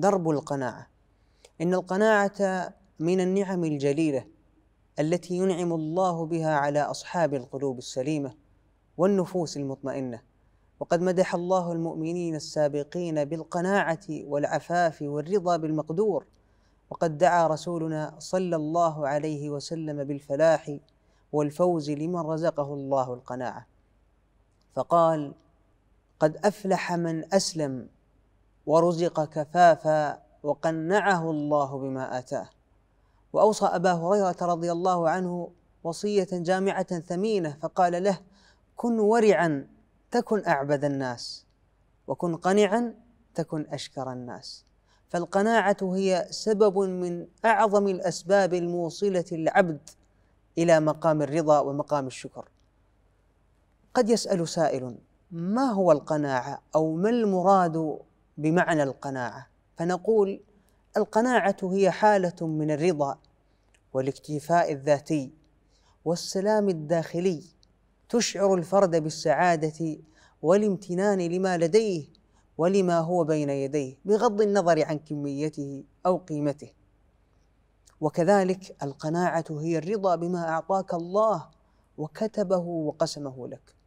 درب القناعة إن القناعة من النعم الجليلة التي ينعم الله بها على أصحاب القلوب السليمة والنفوس المطمئنة وقد مدح الله المؤمنين السابقين بالقناعة والعفاف والرضا بالمقدور وقد دعا رسولنا صلى الله عليه وسلم بالفلاح والفوز لمن رزقه الله القناعة فقال قد أفلح من أسلم ورزق كفافا وقنعه الله بما اتاه واوصى ابا هريره رضي الله عنه وصيه جامعه ثمينه فقال له كن ورعا تكن اعبد الناس وكن قنعا تكن اشكر الناس فالقناعه هي سبب من اعظم الاسباب الموصله العبد الى مقام الرضا ومقام الشكر قد يسال سائل ما هو القناعه او ما المراد بمعنى القناعه فنقول القناعه هي حاله من الرضا والاكتفاء الذاتي والسلام الداخلي تشعر الفرد بالسعاده والامتنان لما لديه ولما هو بين يديه بغض النظر عن كميته او قيمته وكذلك القناعه هي الرضا بما اعطاك الله وكتبه وقسمه لك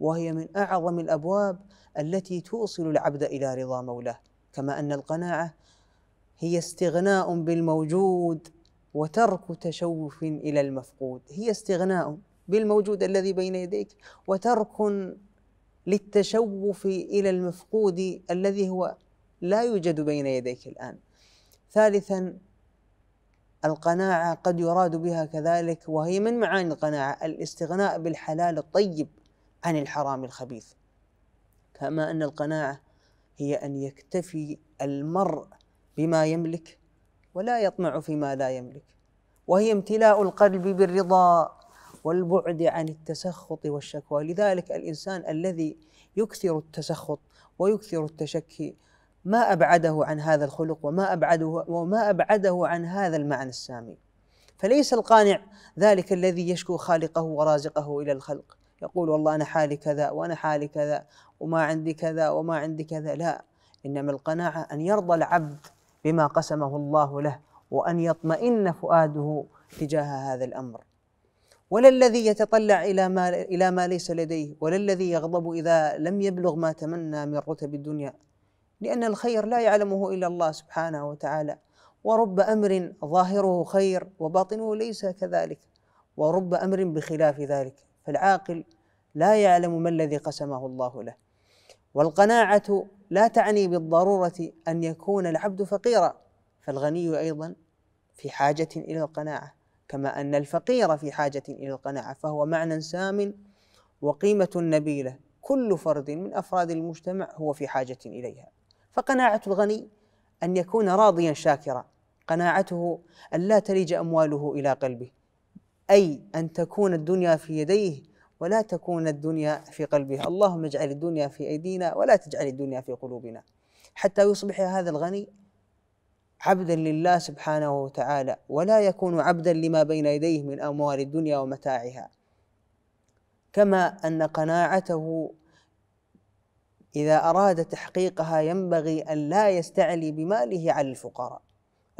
وهي من اعظم الابواب التي توصل العبد الى رضا مولاه كما ان القناعه هي استغناء بالموجود وترك تشوف الى المفقود هي استغناء بالموجود الذي بين يديك وترك للتشوف الى المفقود الذي هو لا يوجد بين يديك الان ثالثا القناعه قد يراد بها كذلك وهي من معاني القناعه الاستغناء بالحلال الطيب عن الحرام الخبيث كما ان القناعه هي ان يكتفي المرء بما يملك ولا يطمع فيما لا يملك وهي امتلاء القلب بالرضا والبعد عن التسخط والشكوى لذلك الانسان الذي يكثر التسخط ويكثر التشكي ما ابعده عن هذا الخلق وما ابعده وما ابعده عن هذا المعنى السامي فليس القانع ذلك الذي يشكو خالقه ورازقه الى الخلق يقول والله أنا حالي كذا وأنا حالي كذا وما عندي كذا وما عندي كذا لا إنما القناعة أن يرضى العبد بما قسمه الله له وأن يطمئن فؤاده تجاه هذا الأمر ولا الذي يتطلع إلى ما, إلى ما ليس لديه ولا الذي يغضب إذا لم يبلغ ما تمنى من رتب الدنيا لأن الخير لا يعلمه إلا الله سبحانه وتعالى ورب أمر ظاهره خير وباطنه ليس كذلك ورب أمر بخلاف ذلك فالعاقل لا يعلم ما الذي قسمه الله له والقناعة لا تعني بالضرورة أن يكون العبد فقيرا فالغني أيضا في حاجة إلى القناعة كما أن الفقير في حاجة إلى القناعة فهو معنى سام وقيمة نبيلة كل فرد من أفراد المجتمع هو في حاجة إليها فقناعة الغني أن يكون راضيا شاكرا قناعته أن لا تلج أمواله إلى قلبه أي أن تكون الدنيا في يديه ولا تكون الدنيا في قلبه اللهم اجعل الدنيا في أيدينا ولا تجعل الدنيا في قلوبنا حتى يصبح هذا الغني عبدا لله سبحانه وتعالى ولا يكون عبدا لما بين يديه من أموال الدنيا ومتاعها كما أن قناعته إذا أراد تحقيقها ينبغي أن لا يستعلي بماله على الفقراء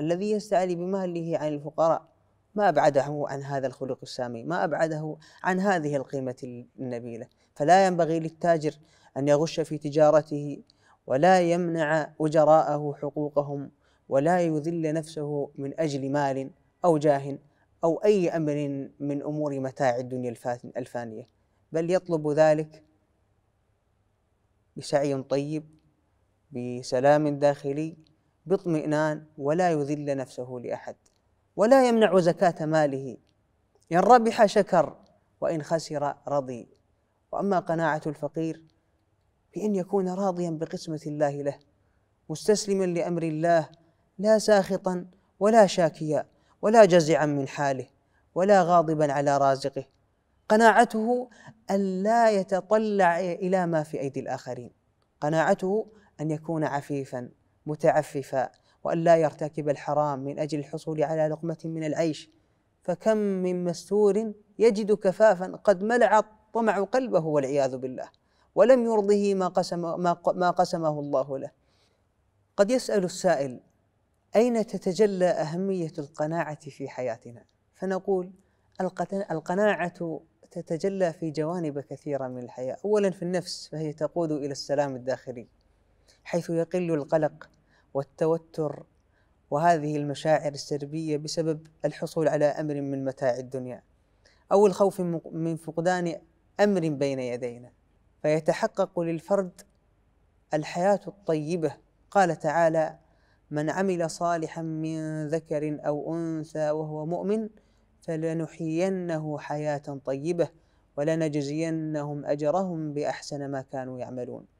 الذي يستعلي بماله عن الفقراء ما أبعده عن هذا الخلق السامي ما أبعده عن هذه القيمة النبيلة فلا ينبغي للتاجر أن يغش في تجارته ولا يمنع أجراءه حقوقهم ولا يذل نفسه من أجل مال أو جاه أو أي أمر من أمور متاع الدنيا الفانية بل يطلب ذلك بسعي طيب بسلام داخلي باطمئنان ولا يذل نفسه لأحد ولا يمنع زكاة ماله إن ربح شكر وإن خسر رضي وأما قناعة الفقير بأن يكون راضيا بقسمة الله له مستسلما لأمر الله لا ساخطا ولا شاكيا ولا جزعا من حاله ولا غاضبا على رازقه قناعته أن لا يتطلع إلى ما في أيدي الآخرين قناعته أن يكون عفيفا متعففا وأن لا يرتكب الحرام من أجل الحصول على لقمة من العيش فكم من مستور يجد كفافا قد ملع طمع قلبه والعياذ بالله ولم يرضه ما قسم ما, ما قسمه الله له قد يسأل السائل أين تتجلى أهمية القناعة في حياتنا فنقول القناعة تتجلى في جوانب كثيرة من الحياة أولا في النفس فهي تقود إلى السلام الداخلي حيث يقل القلق والتوتر وهذه المشاعر السلبية بسبب الحصول على أمر من متاع الدنيا أو الخوف من فقدان أمر بين يدينا فيتحقق للفرد الحياة الطيبة قال تعالى من عمل صالحا من ذكر أو أنثى وهو مؤمن فلنحيينه حياة طيبة ولنجزينهم أجرهم بأحسن ما كانوا يعملون